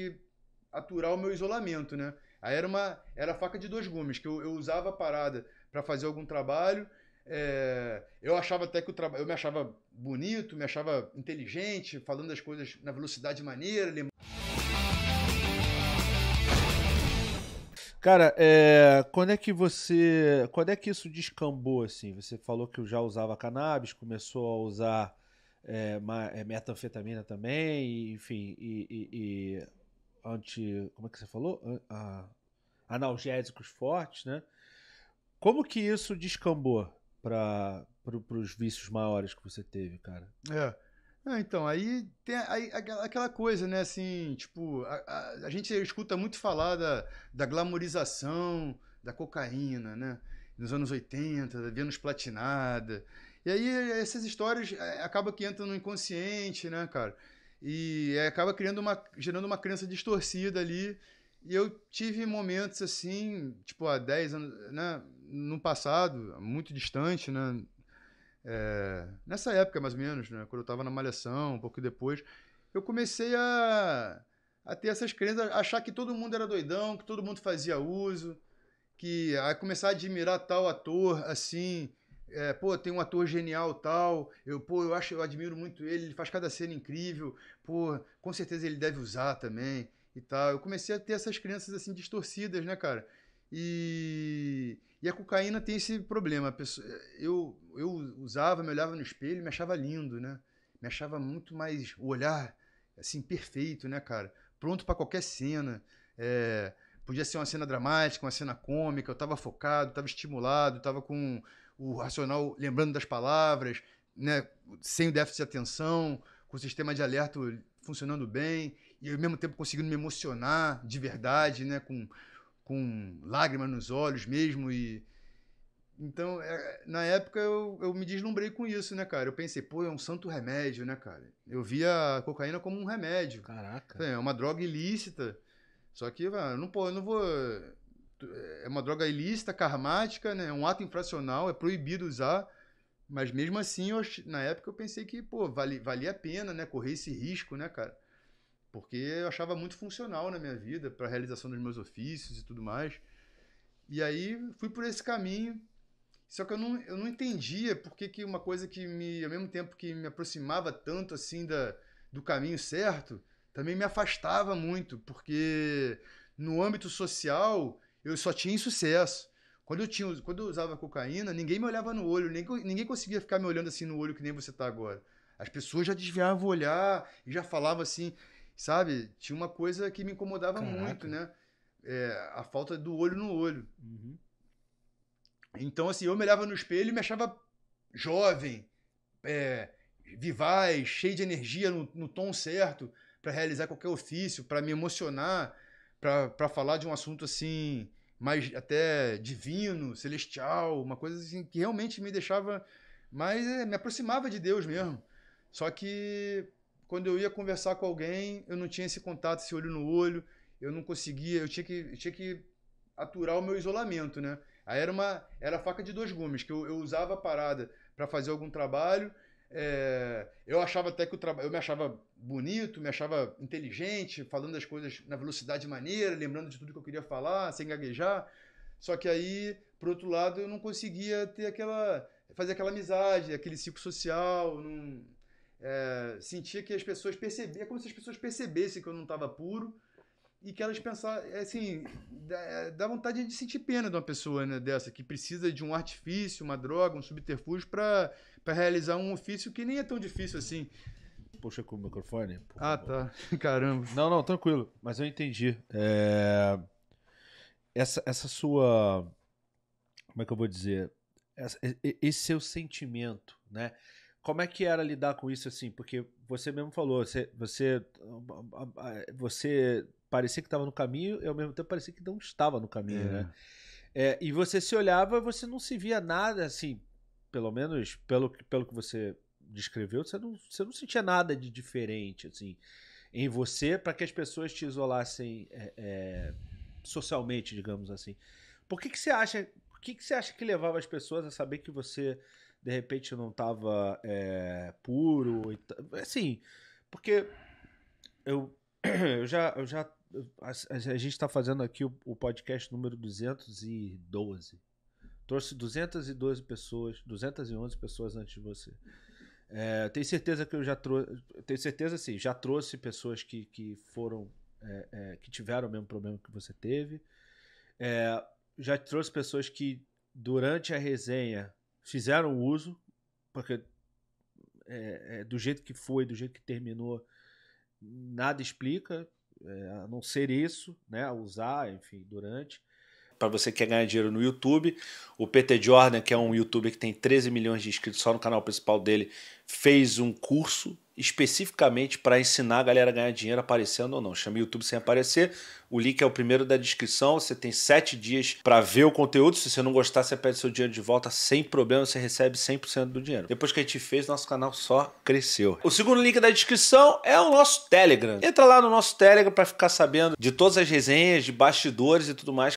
que aturar o meu isolamento, né? Aí era uma era faca de dois gumes, que eu, eu usava a parada para fazer algum trabalho. É, eu achava até que o trabalho. Eu me achava bonito, me achava inteligente, falando as coisas na velocidade maneira. Lem... Cara, é, quando é que você. Quando é que isso descambou, assim? Você falou que já usava cannabis, começou a usar é, metanfetamina também, enfim, e, e, e anti. Como é que você falou? analgésicos fortes, né? Como que isso descambou para pro, os vícios maiores que você teve, cara? É. Ah, então, aí tem aí, aquela coisa, né? Assim, tipo, a, a, a gente escuta muito falar da, da glamorização da cocaína, né? Nos anos 80, da Vênus Platinada. E aí essas histórias é, acabam que entram no inconsciente, né, cara? E acaba criando uma, gerando uma crença distorcida ali. E eu tive momentos assim, tipo, há 10 anos, né? No passado, muito distante, né? É, nessa época, mais ou menos, né? Quando eu estava na Malhação, um pouco depois, eu comecei a, a ter essas crenças, achar que todo mundo era doidão, que todo mundo fazia uso, que a começar a admirar tal ator, assim, é, pô, tem um ator genial tal, eu, pô, eu acho, eu admiro muito ele, ele faz cada cena incrível, pô, com certeza ele deve usar também e tal. Eu comecei a ter essas crenças assim distorcidas, né, cara? E, e a cocaína tem esse problema. Pessoa, eu, eu usava, me olhava no espelho, me achava lindo, né? Me achava muito mais o olhar assim perfeito, né, cara? Pronto para qualquer cena. É, podia ser uma cena dramática, uma cena cômica. Eu tava focado, tava estimulado, tava com o racional lembrando das palavras, né, sem o déficit de atenção, com o sistema de alerta funcionando bem, e ao mesmo tempo conseguindo me emocionar de verdade, né, com, com lágrimas nos olhos mesmo. e Então, é, na época, eu, eu me deslumbrei com isso, né, cara? Eu pensei, pô, é um santo remédio, né, cara? Eu via a cocaína como um remédio. Caraca. É uma droga ilícita. Só que, ah, eu não, pô, eu não vou é uma droga ilícita, karmática, né? É um ato infracional, é proibido usar. Mas mesmo assim, eu, na época eu pensei que, pô, valia, valia a pena, né? Correr esse risco, né, cara? Porque eu achava muito funcional na minha vida, para a realização dos meus ofícios e tudo mais. E aí fui por esse caminho. Só que eu não, eu não entendia por que, que uma coisa que me, ao mesmo tempo que me aproximava tanto assim da, do caminho certo, também me afastava muito, porque no âmbito social eu só tinha insucesso. Quando eu, tinha, quando eu usava cocaína, ninguém me olhava no olho, ninguém, ninguém conseguia ficar me olhando assim no olho que nem você tá agora. As pessoas já desviavam o olhar e já falavam assim, sabe? Tinha uma coisa que me incomodava Caraca. muito, né? É, a falta do olho no olho. Uhum. Então, assim, eu me olhava no espelho e me achava jovem, é, vivaz, cheio de energia no, no tom certo para realizar qualquer ofício, para me emocionar para falar de um assunto assim, mais até divino, celestial, uma coisa assim que realmente me deixava mais. É, me aproximava de Deus mesmo. Só que quando eu ia conversar com alguém, eu não tinha esse contato, esse olho no olho, eu não conseguia, eu tinha que, eu tinha que aturar o meu isolamento, né? Aí era uma era faca de dois gumes, que eu, eu usava a parada para fazer algum trabalho. É, eu achava até que o trabalho. Eu me achava bonito, me achava inteligente, falando as coisas na velocidade maneira, lembrando de tudo que eu queria falar, sem gaguejar. Só que aí, por outro lado, eu não conseguia ter aquela fazer aquela amizade, aquele ciclo social, não, é, sentia que as pessoas percebiam, é como se as pessoas percebessem que eu não estava puro e que elas pensavam é assim, dá, dá, vontade de sentir pena de uma pessoa né, dessa, que precisa de um artifício, uma droga, um subterfúgio para realizar um ofício que nem é tão difícil assim puxa com o microfone. ah, favor. tá. Caramba. Não, não, tranquilo. Mas eu entendi. É... Essa, essa sua. Como é que eu vou dizer? Essa, esse seu sentimento, né? Como é que era lidar com isso assim? Porque você mesmo falou, você, você, você parecia que estava no caminho e ao mesmo tempo parecia que não estava no caminho, é. né? É, e você se olhava, você não se via nada assim, pelo menos pelo, pelo que você descreveu, você não, você não sentia nada de diferente assim em você para que as pessoas te isolassem é, é, socialmente, digamos assim. Por que, que você acha? Por que, que você acha que levava as pessoas a saber que você de repente não estava é, puro? assim, porque eu, eu já, eu já a, a gente está fazendo aqui o, o podcast número 212. Trouxe 212 pessoas, 211 pessoas antes de você. É, tenho certeza que eu já trouxe. Tenho certeza, sim, já trouxe pessoas que, que foram. É, é, que tiveram o mesmo problema que você teve. É, já trouxe pessoas que, durante a resenha, fizeram uso, porque é, é, do jeito que foi, do jeito que terminou, nada explica, a não ser isso, né? Usar, enfim, durante para você que quer ganhar dinheiro no YouTube. O PT Jordan, que é um youtuber que tem 13 milhões de inscritos só no canal principal dele, fez um curso especificamente para ensinar a galera a ganhar dinheiro aparecendo ou não. Chama YouTube sem aparecer. O link é o primeiro da descrição. Você tem sete dias para ver o conteúdo. Se você não gostar, você pede seu dinheiro de volta sem problema. Você recebe 100% do dinheiro. Depois que a gente fez, nosso canal só cresceu. O segundo link da descrição é o nosso Telegram. Entra lá no nosso Telegram para ficar sabendo de todas as resenhas, de bastidores e tudo mais